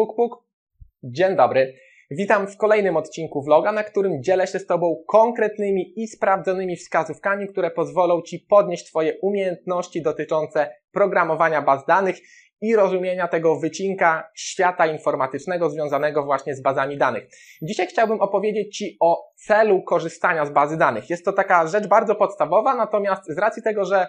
Puk, puk. Dzień dobry. Witam w kolejnym odcinku vloga, na którym dzielę się z Tobą konkretnymi i sprawdzonymi wskazówkami, które pozwolą Ci podnieść Twoje umiejętności dotyczące programowania baz danych i rozumienia tego wycinka świata informatycznego związanego właśnie z bazami danych. Dzisiaj chciałbym opowiedzieć Ci o celu korzystania z bazy danych. Jest to taka rzecz bardzo podstawowa, natomiast z racji tego, że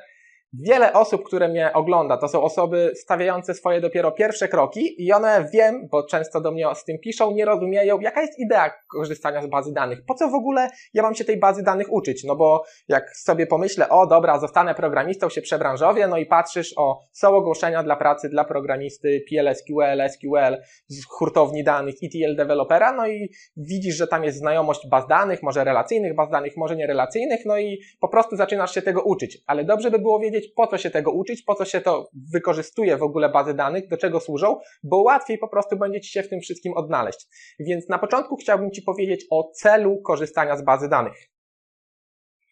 Wiele osób, które mnie ogląda, to są osoby stawiające swoje dopiero pierwsze kroki i one wiem, bo często do mnie z tym piszą, nie rozumieją, jaka jest idea korzystania z bazy danych. Po co w ogóle ja mam się tej bazy danych uczyć? No bo jak sobie pomyślę, o dobra, zostanę programistą, się przebranżowię, no i patrzysz, o, są ogłoszenia dla pracy dla programisty PLSQL, SQL z hurtowni danych, ETL dewelopera, no i widzisz, że tam jest znajomość baz danych, może relacyjnych baz danych, może nierelacyjnych, no i po prostu zaczynasz się tego uczyć. Ale dobrze by było wiedzieć, wiedzieć, po co się tego uczyć, po co się to wykorzystuje w ogóle bazy danych, do czego służą, bo łatwiej po prostu będziecie się w tym wszystkim odnaleźć. Więc na początku chciałbym Ci powiedzieć o celu korzystania z bazy danych.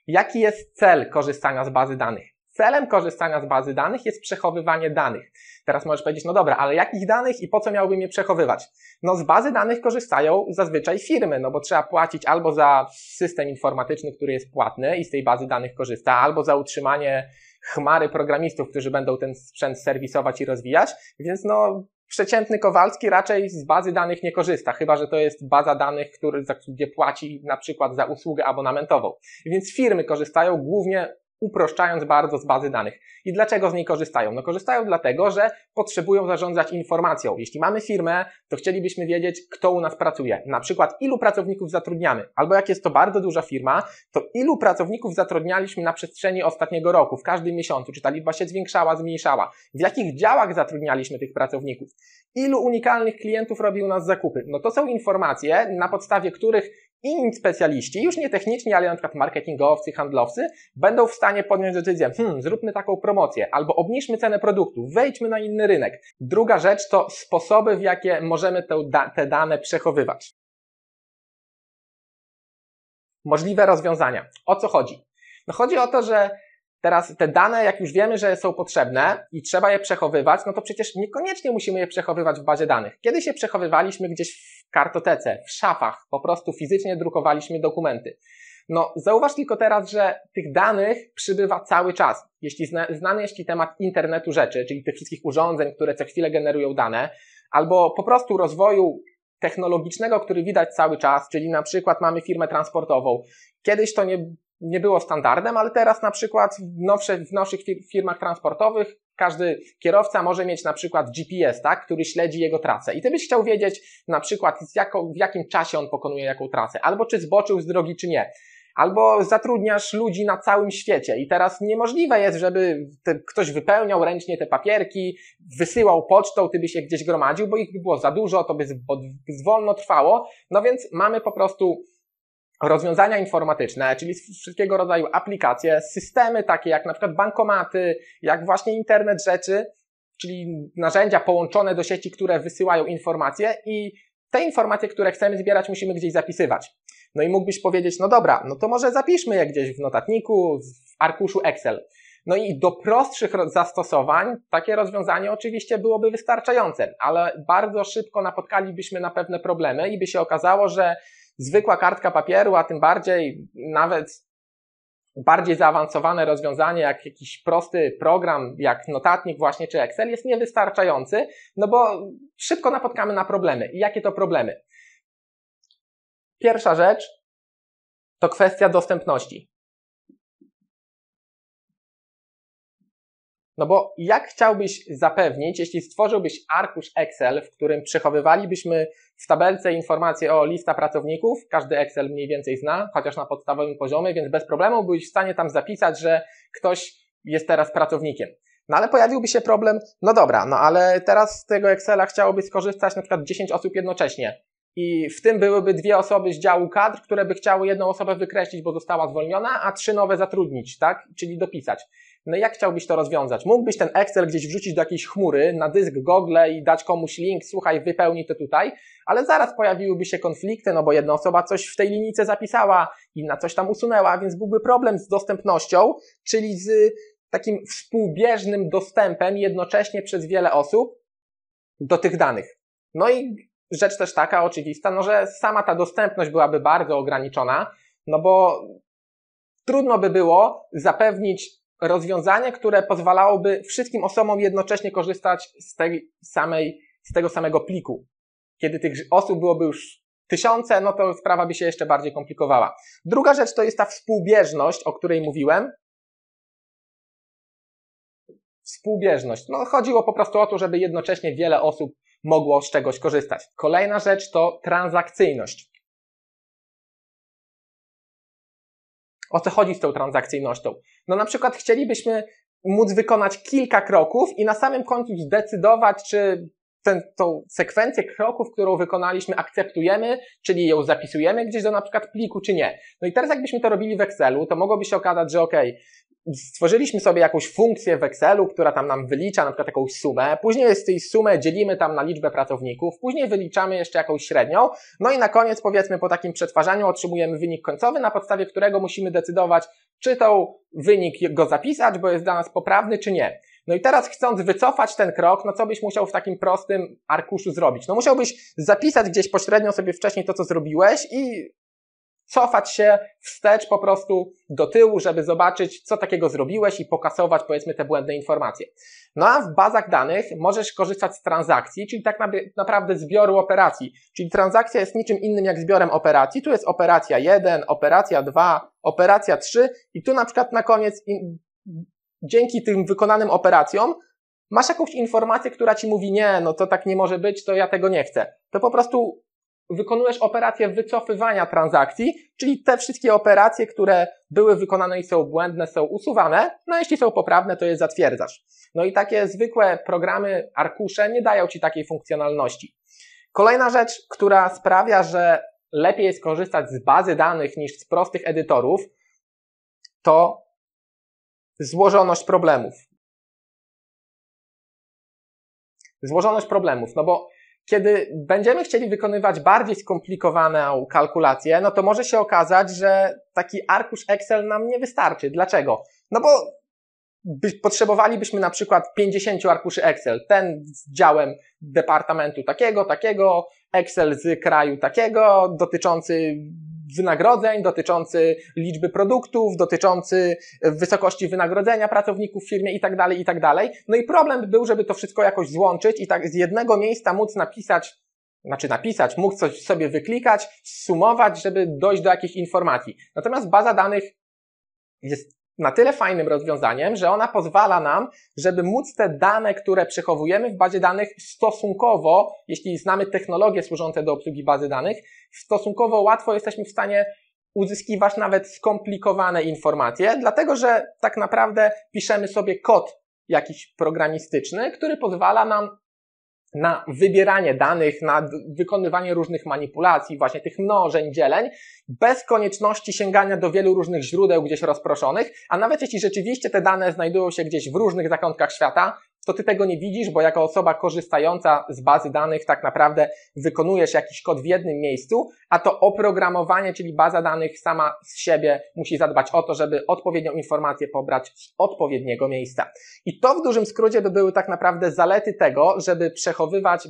Jaki jest cel korzystania z bazy danych? Celem korzystania z bazy danych jest przechowywanie danych. Teraz możesz powiedzieć, no dobra, ale jakich danych i po co miałbym je przechowywać? No z bazy danych korzystają zazwyczaj firmy, no bo trzeba płacić albo za system informatyczny, który jest płatny i z tej bazy danych korzysta, albo za utrzymanie chmary programistów, którzy będą ten sprzęt serwisować i rozwijać, więc no przeciętny Kowalski raczej z bazy danych nie korzysta, chyba że to jest baza danych, który, gdzie płaci na przykład za usługę abonamentową. Więc firmy korzystają głównie uproszczając bardzo z bazy danych. I dlaczego z niej korzystają? No korzystają dlatego, że potrzebują zarządzać informacją. Jeśli mamy firmę, to chcielibyśmy wiedzieć, kto u nas pracuje. Na przykład, ilu pracowników zatrudniamy. Albo jak jest to bardzo duża firma, to ilu pracowników zatrudnialiśmy na przestrzeni ostatniego roku, w każdym miesiącu. Czy ta liczba się zwiększała, zmniejszała? W jakich działach zatrudnialiśmy tych pracowników? Ilu unikalnych klientów robi u nas zakupy? No to są informacje, na podstawie których inni specjaliści, już nie techniczni, ale na przykład marketingowcy, handlowcy, będą w stanie podjąć decyzję, hmm, zróbmy taką promocję, albo obniżmy cenę produktu, wejdźmy na inny rynek. Druga rzecz to sposoby, w jakie możemy te, te dane przechowywać. Możliwe rozwiązania. O co chodzi? No chodzi o to, że Teraz te dane, jak już wiemy, że są potrzebne i trzeba je przechowywać, no to przecież niekoniecznie musimy je przechowywać w bazie danych. Kiedy się przechowywaliśmy gdzieś kartotece, w szafach, po prostu fizycznie drukowaliśmy dokumenty. No, zauważ tylko teraz, że tych danych przybywa cały czas. Jeśli zna, znany jest Ci temat internetu rzeczy, czyli tych wszystkich urządzeń, które co chwilę generują dane, albo po prostu rozwoju technologicznego, który widać cały czas, czyli na przykład mamy firmę transportową. Kiedyś to nie nie było standardem, ale teraz na przykład w, nowsze, w nowszych firmach transportowych każdy kierowca może mieć na przykład GPS, tak, który śledzi jego trasę. I ty byś chciał wiedzieć na przykład w jakim czasie on pokonuje jaką trasę, albo czy zboczył z drogi, czy nie. Albo zatrudniasz ludzi na całym świecie i teraz niemożliwe jest, żeby te, ktoś wypełniał ręcznie te papierki, wysyłał pocztą, ty byś je gdzieś gromadził, bo ich by było za dużo, to by, zwolno trwało. No więc mamy po prostu rozwiązania informatyczne, czyli wszystkiego rodzaju aplikacje, systemy takie jak na przykład bankomaty, jak właśnie internet rzeczy, czyli narzędzia połączone do sieci, które wysyłają informacje i te informacje, które chcemy zbierać, musimy gdzieś zapisywać. No i mógłbyś powiedzieć, no dobra, no to może zapiszmy je gdzieś w notatniku, w arkuszu Excel. No i do prostszych zastosowań takie rozwiązanie oczywiście byłoby wystarczające, ale bardzo szybko napotkalibyśmy na pewne problemy i by się okazało, że zwykła kartka papieru, a tym bardziej nawet bardziej zaawansowane rozwiązanie, jak jakiś prosty program, jak notatnik właśnie czy Excel jest niewystarczający, no bo szybko napotkamy na problemy. I jakie to problemy? Pierwsza rzecz to kwestia dostępności. No bo jak chciałbyś zapewnić, jeśli stworzyłbyś arkusz Excel, w którym przechowywalibyśmy w tabelce informacje o lista pracowników, każdy Excel mniej więcej zna, chociaż na podstawowym poziomie, więc bez problemu byłeś w stanie tam zapisać, że ktoś jest teraz pracownikiem. No ale pojawiłby się problem, no dobra, no ale teraz z tego Excela chciałoby skorzystać na przykład 10 osób jednocześnie. I w tym byłyby dwie osoby z działu kadr, które by chciały jedną osobę wykreślić, bo została zwolniona, a trzy nowe zatrudnić, tak? Czyli dopisać no jak chciałbyś to rozwiązać? Mógłbyś ten Excel gdzieś wrzucić do jakiejś chmury, na dysk Google i dać komuś link, słuchaj, wypełnij to tutaj, ale zaraz pojawiłyby się konflikty, no bo jedna osoba coś w tej linijce zapisała, inna coś tam usunęła, więc byłby problem z dostępnością, czyli z y, takim współbieżnym dostępem jednocześnie przez wiele osób do tych danych. No i rzecz też taka oczywista, no że sama ta dostępność byłaby bardzo ograniczona, no bo trudno by było zapewnić rozwiązanie, które pozwalałoby wszystkim osobom jednocześnie korzystać z tej samej, z tego samego pliku. Kiedy tych osób byłoby już tysiące, no to sprawa by się jeszcze bardziej komplikowała. Druga rzecz to jest ta współbieżność, o której mówiłem. Współbieżność. No, chodziło po prostu o to, żeby jednocześnie wiele osób mogło z czegoś korzystać. Kolejna rzecz to transakcyjność. O co chodzi z tą transakcyjnością? No na przykład chcielibyśmy móc wykonać kilka kroków i na samym końcu zdecydować, czy ten, tą sekwencję kroków, którą wykonaliśmy, akceptujemy, czyli ją zapisujemy gdzieś do na przykład pliku, czy nie. No i teraz jakbyśmy to robili w Excelu, to mogłoby się okazać, że ok, stworzyliśmy sobie jakąś funkcję w Excelu, która tam nam wylicza na przykład jakąś sumę, później z tej sumy dzielimy tam na liczbę pracowników, później wyliczamy jeszcze jakąś średnią, no i na koniec powiedzmy po takim przetwarzaniu otrzymujemy wynik końcowy, na podstawie którego musimy decydować, czy to wynik go zapisać, bo jest dla nas poprawny, czy nie. No i teraz chcąc wycofać ten krok, no co byś musiał w takim prostym arkuszu zrobić? No musiałbyś zapisać gdzieś pośrednio sobie wcześniej to, co zrobiłeś i cofać się wstecz po prostu do tyłu, żeby zobaczyć, co takiego zrobiłeś i pokasować, powiedzmy, te błędne informacje. No a w bazach danych możesz korzystać z transakcji, czyli tak naprawdę zbioru operacji. Czyli transakcja jest niczym innym jak zbiorem operacji. Tu jest operacja 1, operacja 2, operacja 3 i tu na przykład na koniec dzięki tym wykonanym operacjom masz jakąś informację, która ci mówi nie, no to tak nie może być, to ja tego nie chcę. To po prostu wykonujesz operację wycofywania transakcji, czyli te wszystkie operacje, które były wykonane i są błędne, są usuwane, no a jeśli są poprawne, to je zatwierdzasz. No i takie zwykłe programy, arkusze nie dają Ci takiej funkcjonalności. Kolejna rzecz, która sprawia, że lepiej jest korzystać z bazy danych niż z prostych edytorów, to złożoność problemów. Złożoność problemów, no bo kiedy będziemy chcieli wykonywać bardziej skomplikowaną kalkulację, no to może się okazać, że taki arkusz Excel nam nie wystarczy. Dlaczego? No bo potrzebowalibyśmy na przykład 50 arkuszy Excel. Ten z działem departamentu takiego, takiego, Excel z kraju takiego, dotyczący wynagrodzeń, dotyczący liczby produktów, dotyczący e, wysokości wynagrodzenia pracowników w firmie i tak dalej, i tak dalej. No i problem był, żeby to wszystko jakoś złączyć i tak z jednego miejsca móc napisać znaczy napisać, móc coś sobie wyklikać, sumować, żeby dojść do jakiejś informacji. Natomiast baza danych jest na tyle fajnym rozwiązaniem, że ona pozwala nam, żeby móc te dane, które przechowujemy w bazie danych stosunkowo, jeśli znamy technologie służące do obsługi bazy danych, stosunkowo łatwo jesteśmy w stanie uzyskiwać nawet skomplikowane informacje, dlatego że tak naprawdę piszemy sobie kod jakiś programistyczny, który pozwala nam na wybieranie danych, na wykonywanie różnych manipulacji, właśnie tych mnożeń, dzieleń, bez konieczności sięgania do wielu różnych źródeł gdzieś rozproszonych, a nawet jeśli rzeczywiście te dane znajdują się gdzieś w różnych zakątkach świata, to ty tego nie widzisz, bo jako osoba korzystająca z bazy danych tak naprawdę wykonujesz jakiś kod w jednym miejscu, a to oprogramowanie, czyli baza danych sama z siebie musi zadbać o to, żeby odpowiednią informację pobrać z odpowiedniego miejsca. I to w dużym skrócie by były tak naprawdę zalety tego, żeby przechowywać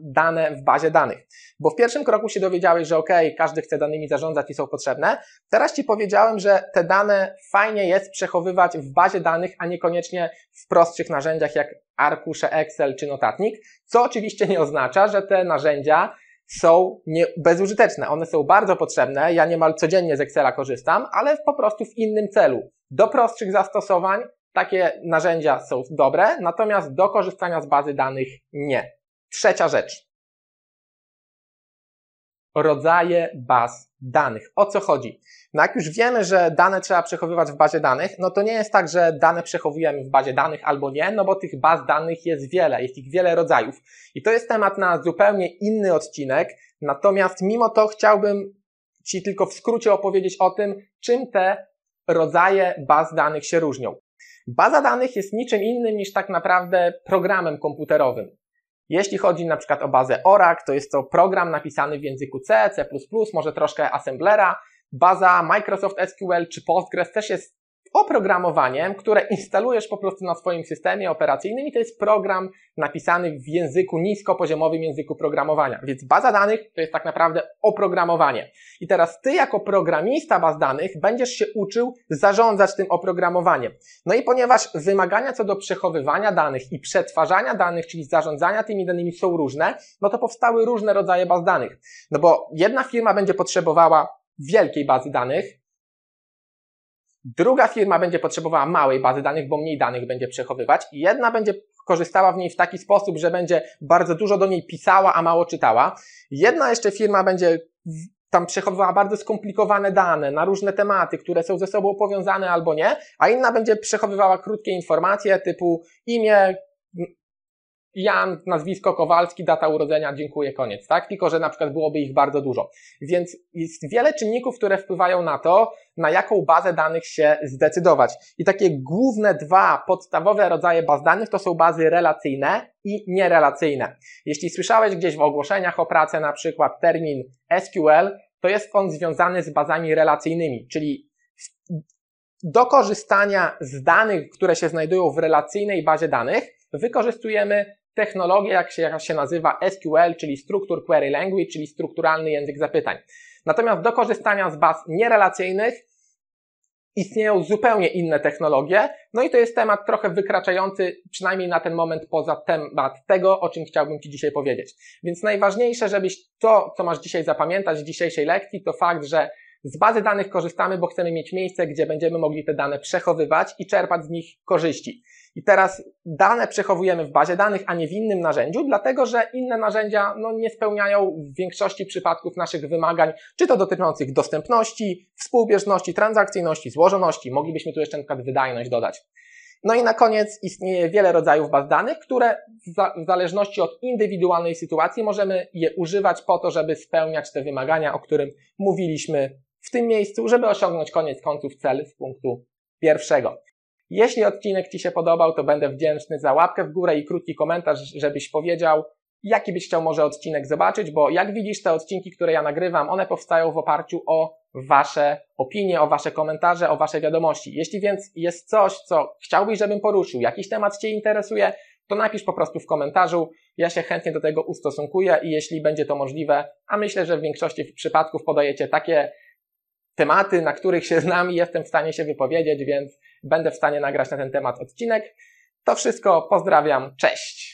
dane w bazie danych. Bo w pierwszym kroku się dowiedziałeś, że ok, każdy chce danymi zarządzać i są potrzebne. Teraz ci powiedziałem, że te dane fajnie jest przechowywać w bazie danych, a niekoniecznie w prostszych narzędziach jak arkusze Excel czy notatnik, co oczywiście nie oznacza, że te narzędzia są nie, bezużyteczne. One są bardzo potrzebne. Ja niemal codziennie z Excela korzystam, ale po prostu w innym celu. Do prostszych zastosowań takie narzędzia są dobre, natomiast do korzystania z bazy danych nie. Trzecia rzecz rodzaje baz danych. O co chodzi? No jak już wiemy, że dane trzeba przechowywać w bazie danych, no to nie jest tak, że dane przechowujemy w bazie danych albo nie, no bo tych baz danych jest wiele, jest ich wiele rodzajów. I to jest temat na zupełnie inny odcinek, natomiast mimo to chciałbym Ci tylko w skrócie opowiedzieć o tym, czym te rodzaje baz danych się różnią. Baza danych jest niczym innym niż tak naprawdę programem komputerowym. Jeśli chodzi na przykład o bazę ORAC, to jest to program napisany w języku C, C++, może troszkę assemblera. Baza Microsoft SQL czy Postgres też jest oprogramowaniem, które instalujesz po prostu na swoim systemie operacyjnym i to jest program napisany w języku niskopoziomowym języku programowania. Więc baza danych to jest tak naprawdę oprogramowanie. I teraz ty jako programista baz danych będziesz się uczył zarządzać tym oprogramowaniem. No i ponieważ wymagania co do przechowywania danych i przetwarzania danych, czyli zarządzania tymi danymi są różne, no to powstały różne rodzaje baz danych. No bo jedna firma będzie potrzebowała wielkiej bazy danych, Druga firma będzie potrzebowała małej bazy danych, bo mniej danych będzie przechowywać. Jedna będzie korzystała w niej w taki sposób, że będzie bardzo dużo do niej pisała, a mało czytała. Jedna jeszcze firma będzie tam przechowywała bardzo skomplikowane dane na różne tematy, które są ze sobą powiązane albo nie, a inna będzie przechowywała krótkie informacje typu imię, Jan, nazwisko Kowalski, data urodzenia, dziękuję, koniec, tak? Tylko, że na przykład byłoby ich bardzo dużo. Więc jest wiele czynników, które wpływają na to, na jaką bazę danych się zdecydować. I takie główne dwa podstawowe rodzaje baz danych to są bazy relacyjne i nierelacyjne. Jeśli słyszałeś gdzieś w ogłoszeniach o pracę na przykład termin SQL, to jest on związany z bazami relacyjnymi, czyli do korzystania z danych, które się znajdują w relacyjnej bazie danych, wykorzystujemy technologię, jak się, się nazywa SQL, czyli Structure Query Language, czyli strukturalny język zapytań. Natomiast do korzystania z baz nierelacyjnych istnieją zupełnie inne technologie, no i to jest temat trochę wykraczający, przynajmniej na ten moment, poza temat tego, o czym chciałbym Ci dzisiaj powiedzieć. Więc najważniejsze, żebyś to, co masz dzisiaj zapamiętać z dzisiejszej lekcji, to fakt, że z bazy danych korzystamy, bo chcemy mieć miejsce, gdzie będziemy mogli te dane przechowywać i czerpać z nich korzyści. I teraz dane przechowujemy w bazie danych, a nie w innym narzędziu, dlatego że inne narzędzia no, nie spełniają w większości przypadków naszych wymagań, czy to dotyczących dostępności, współbieżności, transakcyjności, złożoności. Moglibyśmy tu jeszcze na przykład wydajność dodać. No i na koniec istnieje wiele rodzajów baz danych, które w, zależności od indywidualnej sytuacji możemy je używać po to, żeby spełniać te wymagania, o którym mówiliśmy w tym miejscu, żeby osiągnąć koniec końców cel z punktu pierwszego. Jeśli odcinek Ci się podobał, to będę wdzięczny za łapkę w górę i krótki komentarz, żebyś powiedział, jaki byś chciał może odcinek zobaczyć, bo jak widzisz te odcinki, które ja nagrywam, one powstają w oparciu o Wasze opinie, o Wasze komentarze, o Wasze wiadomości. Jeśli więc jest coś, co chciałbyś, żebym poruszył, jakiś temat Cię interesuje, to napisz po prostu w komentarzu. Ja się chętnie do tego ustosunkuję i jeśli będzie to możliwe, a myślę, że w większości przypadków podajecie takie tematy, na których się znam i jestem w stanie się wypowiedzieć, więc będę w stanie nagrać na ten temat odcinek. To wszystko, pozdrawiam, cześć!